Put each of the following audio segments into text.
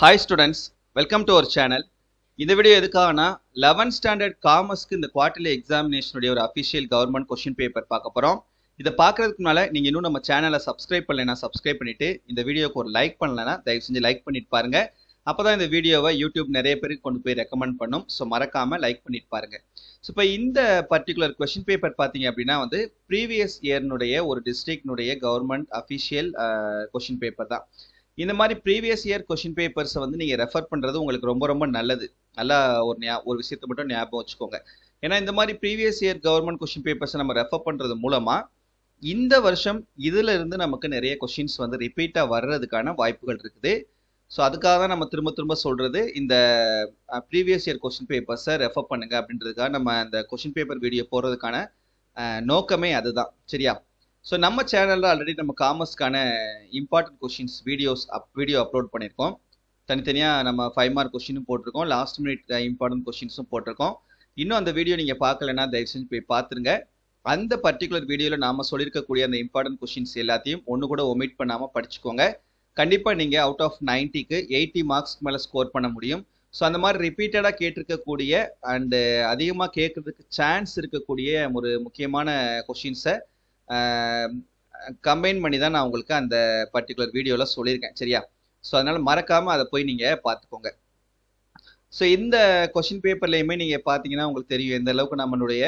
hi students welcome to our channel இந்த video எதுக்காகனா eleventh standard காமர்ஸ்க்கு இந்த குவார்டர்லி எக்ஸாமினேஷனுடைய ஒரு அஃபிஷியல் கவர்மெண்ட் கொஸ்டின் பேப்பர் பார்க்க போகிறோம் இதை பார்க்கறதுக்கு முன்னால் நீங்கள் இன்னும் நம்ம சேனலை சப்ஸ்கிரைப் பண்ணலைன்னா சப்ஸ்கிரைப் பண்ணிவிட்டு இந்த வீடியோக்கு ஒரு லைக் பண்ணலைன்னா தயவு செஞ்சு லைக் பண்ணிட்டு பாருங்கள் அப்போ தான் இந்த வீடியோவை யூடியூப் நிறைய பேருக்கு கொண்டு போய் ரெக்கமெண்ட் பண்ணும் ஸோ மறக்காமல் லைக் பண்ணிட்டு பாருங்கள் ஸோ இப்போ இந்த பர்டிகுலர் கொஷின் பேப்பர் பார்த்தீங்க அப்படின்னா வந்து ப்ரீவியஸ் இயர்னுடைய ஒரு டிஸ்ட்ரிக்னுடைய கவர்மெண்ட் அஃபிஷியல் கொஷின் பேப்பர் தான் இந்த மாதிரி ப்ரீவியஸ் இயர் கொஷின் பேப்பர்ஸை வந்து நீங்கள் ரெஃபர் பண்ணுறது உங்களுக்கு ரொம்ப ரொம்ப நல்லது நல்லா ஒரு ஞா ஒரு விஷயத்தை மட்டும் ஞாபகம் வச்சுக்கோங்க ஏன்னா இந்த மாதிரி ப்ரீவியஸ் இயர் கவர்மெண்ட் கொஷின் பேப்பர்ஸை நம்ம ரெஃபர் பண்ணுறது மூலமாக இந்த வருஷம் இதில் இருந்து நமக்கு நிறைய கொஷின்ஸ் வந்து ரிப்பீட்டாக வர்றதுக்கான வாய்ப்புகள் இருக்குது ஸோ அதுக்காக தான் நம்ம திரும்ப திரும்ப சொல்கிறது இந்த ப்ரீவியஸ் இயர் கொஷின் பேப்பர்ஸை ரெஃபர் பண்ணுங்கள் அப்படின்றதுக்காக நம்ம அந்த கொஷின் பேப்பர் வீடியோ போடுறதுக்கான நோக்கமே அதுதான் சரியா ஸோ நம்ம சேனலில் ஆல்ரெடி நம்ம காமர்ஸ்க்கான important questions videos up video upload பண்ணியிருக்கோம் தனித்தனியாக நம்ம ஃபைவ் மார்க் கொஷினும் போட்டிருக்கோம் லாஸ்ட் மினிட் இம்பார்ட்டன்ட் கொஷின்ஸும் போட்டிருக்கோம் இன்னும் அந்த வீடியோ நீங்கள் பார்க்கலன்னா தயவு செஞ்சு போய் பார்த்துருங்க அந்த பர்டிகுலர் வீடியோவில் நாம் சொல்லியிருக்கக்கூடிய அந்த இம்பார்ட்டன்ட் கொஷின்ஸ் எல்லாத்தையும் ஒன்று கூட ஒமிட் பண்ணாமல் படிச்சுக்கோங்க கண்டிப்பாக நீங்கள் அவுட் ஆஃப் நைன்ட்டிக்கு எயிட்டி மார்க்ஸ்க்கு மேலே ஸ்கோர் பண்ண முடியும் ஸோ அந்த மாதிரி ரிப்பீட்டடாக கேட்டிருக்கக்கூடிய அண்டு அதிகமாக கேட்குறதுக்கு சான்ஸ் இருக்கக்கூடிய ஒரு முக்கியமான கொஷின்ஸை கம்பைன் பண்ணி தான் நான் உங்களுக்கு அந்த பர்டிகுலர் வீடியோவில் சொல்லியிருக்கேன் சரியா ஸோ அதனால் மறக்காமல் அதை போய் நீங்கள் பார்த்துக்கோங்க ஸோ இந்த கொஷின் பேப்பர்லேயுமே நீங்கள் பார்த்தீங்கன்னா உங்களுக்கு தெரியும் எந்த அளவுக்கு நம்மளுடைய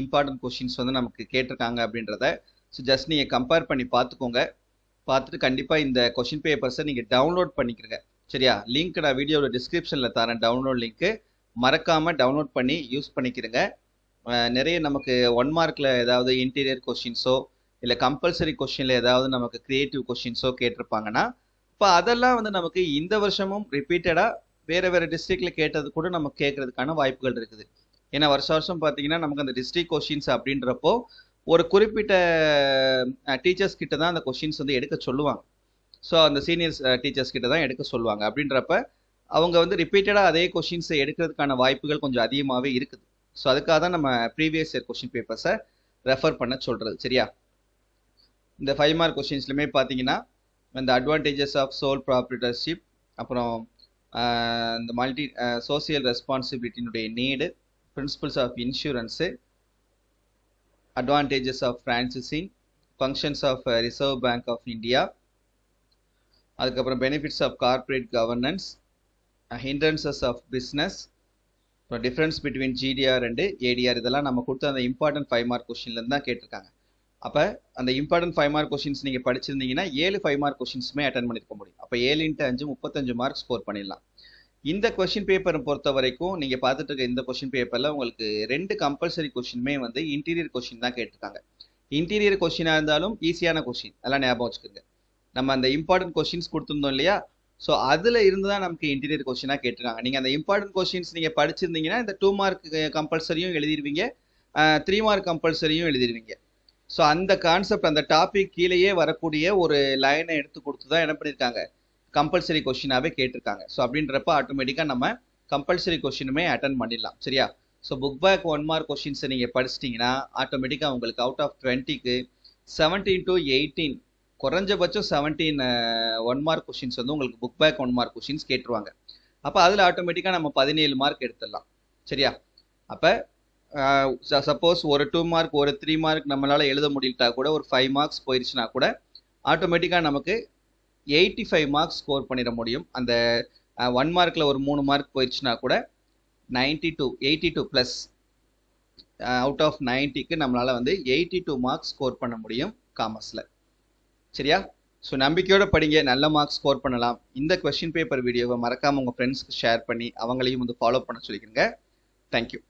இம்பார்ட்டன்ட் கொஷின்ஸ் வந்து நமக்கு கேட்டிருக்காங்க அப்படின்றத ஸோ ஜஸ்ட் நீங்கள் கம்பேர் பண்ணி பார்த்துக்கோங்க பார்த்துட்டு கண்டிப்பாக இந்த கொஷின் பேப்பர்ஸை நீங்கள் டவுன்லோட் பண்ணிக்கிறங்க சரியா லிங்க் நான் வீடியோவில் டிஸ்கிரிப்ஷனில் தரேன் டவுன்லோட் லிங்க்கு மறக்காமல் டவுன்லோட் பண்ணி யூஸ் பண்ணிக்கிறேங்க நிறைய நமக்கு ஒன் மார்க்கில் ஏதாவது இன்டீரியர் கொஷின்ஸோ இல்லை கம்பல்சரி கொஸ்டின்ல ஏதாவது நமக்கு க்ரியேட்டிவ் கொஷின்ஸோ கேட்டிருப்பாங்கன்னா இப்போ அதெல்லாம் வந்து நமக்கு இந்த வருஷமும் ரிப்பீட்டடாக வேறு வேறு டிஸ்ட்ரிக்ட்ல கேட்டது கூட நமக்கு கேட்கறதுக்கான வாய்ப்புகள் இருக்குது ஏன்னா வருஷ வருஷம் பார்த்தீங்கன்னா நமக்கு அந்த டிஸ்ட்ரிக் கொஷின்ஸ் அப்படின்றப்போ ஒரு குறிப்பிட்ட டீச்சர்ஸ் கிட்ட தான் அந்த கொஷின்ஸ் வந்து எடுக்க சொல்லுவாங்க ஸோ அந்த சீனியர்ஸ் டீச்சர்ஸ் கிட்ட தான் எடுக்க சொல்லுவாங்க அப்படின்றப்ப அவங்க வந்து ரிப்பீட்டடாக அதே கொஷின்ஸை எடுக்கிறதுக்கான வாய்ப்புகள் கொஞ்சம் அதிகமாகவே இருக்குது ஸோ அதுக்காக தான் நம்ம ப்ரீவியஸ் இயர் கொஷின் பேப்பர்ஸை ரெஃபர் பண்ண சொல்கிறது சரியா இந்த ஃபைவ் மார்க் கொஷின்ஸ்லையுமே பார்த்தீங்கன்னா இந்த அட்வான்டேஜஸ் ஆஃப் சோல் ப்ராப்ரேட்டர்ஷிப் அப்புறம் இந்த மல்டி சோசியல் ரெஸ்பான்சிபிலிட்டினுடைய need principles of insurance advantages of franchising functions of reserve bank of India அதுக்கப்புறம் benefits of corporate governance hindrances of business so difference between GDR and ADR இதெல்லாம் நம்ம கொடுத்த அந்த important five mark கொஸ்டின்லேருந்து தான் கேட்டிருக்காங்க அப்போ அந்த இம்பார்ட்டன்ட் ஃபைவ் மார்க் கொஸ்டின்ஸ் நீங்கள் படிச்சிருந்தீங்கன்னா ஏழு ஃபைவ் மார்க் கொஸ்டின்ஸுமே அட்டன் பண்ணிருக்க முடியும் அப்போ ஏழு இன்ட்டு அஞ்சு முப்பத்தஞ்சு மார்க் ஸ்கோர் பண்ணிடலாம் இந்த கொஸ்டின் பேப்பரை பொறுத்த வரைக்கும் நீங்கள் பார்த்துட்டு இருக்க இந்த கொஸ்டின் பேப்பரில் உங்களுக்கு ரெண்டு கம்பல்சரி கொஸ்டினுமே வந்து இன்டீரியர் கொஸ்டின் தான் கேட்டிருக்காங்க இன்டீரியர் கொஸ்டினாக இருந்தாலும் ஈஸியான கொஸ்டின் அதெல்லாம் ஞாபகம் வச்சுக்கோங்க நம்ம அந்த இம்பார்ட்டன்ட் கொஸ்டின்ஸ் கொடுத்துருந்தோம் இல்லையா ஸோ அதில் இருந்து தான் நமக்கு இன்டீரியர் கொஸ்டினாக கேட்டிருக்காங்க நீங்கள் அந்த இம்பார்ட்டன்ட் கொஸ்டின்ஸ் நீங்கள் படிச்சிருந்தீங்கன்னா இந்த டூ மார்க் கம்பல்சரியும் எழுதிருவீங்க த்ரீ மார்க் கம்பல்சரியும் எழுதிருவீங்க ஸோ அந்த கான்செப்ட் அந்த டாபிக் கீழேயே வரக்கூடிய ஒரு லைனை எடுத்து கொடுத்து தான் என்ன பண்ணியிருக்காங்க கம்பல்சரி கொஸ்டினாகவே கேட்டிருக்காங்க ஸோ அப்படின்றப்ப ஆட்டோமேட்டிக்காக நம்ம கம்பல்சரி கொஸ்டினுமே அட்டன் பண்ணிடலாம் சரியா so book back one mark கொஸ்டின்ஸை நீங்கள் படிச்சிட்டிங்கன்னா ஆட்டோமேட்டிக்காக உங்களுக்கு அவுட் ஆஃப் டுவெண்ட்டிக்கு செவன்டீன் டு எயிட்டீன் குறைஞ்சபட்சம் செவன்டீன் ஒன் மார்க் கொஷின்ஸ் வந்து உங்களுக்கு book back one mark questions கேட்டுருவாங்க அப்போ அதில் ஆட்டோமேட்டிக்காக நம்ம பதினேழு மார்க் எடுத்துடலாம் சரியா அப்போ சப்போஸ் uh, ஒரு டூ மார்க் ஒரு த்ரீ மார்க் நம்மளால் எழுத முடியிட்டால் கூட ஒரு ஃபைவ் மார்க்ஸ் போயிடுச்சுன்னா கூட ஆட்டோமேட்டிக்காக நமக்கு எயிட்டி ஃபைவ் மார்க்ஸ் ஸ்கோர் பண்ணிட முடியும் அந்த ஒன் uh, மார்க்கில் ஒரு மூணு மார்க் போயிடுச்சுன்னா கூட ninety to eighty two plus out of நைன்ட்டிக்கு நம்மளால் வந்து எயிட்டி டூ மார்க்ஸ் ஸ்கோர் பண்ண முடியும் காமர்ஸில் சரியா ஸோ நம்பிக்கையோட படிங்க நல்ல மார்க் ஸ்கோர் பண்ணலாம் இந்த கொஸ்டின் பேப்பர் வீடியோவை மறக்காமல் உங்க ஃப்ரெண்ட்ஸ்க்கு ஷேர் பண்ணி அவங்களையும் வந்து ஃபாலோ பண்ண சொல்லிக்கிறேங்க தேங்க்யூ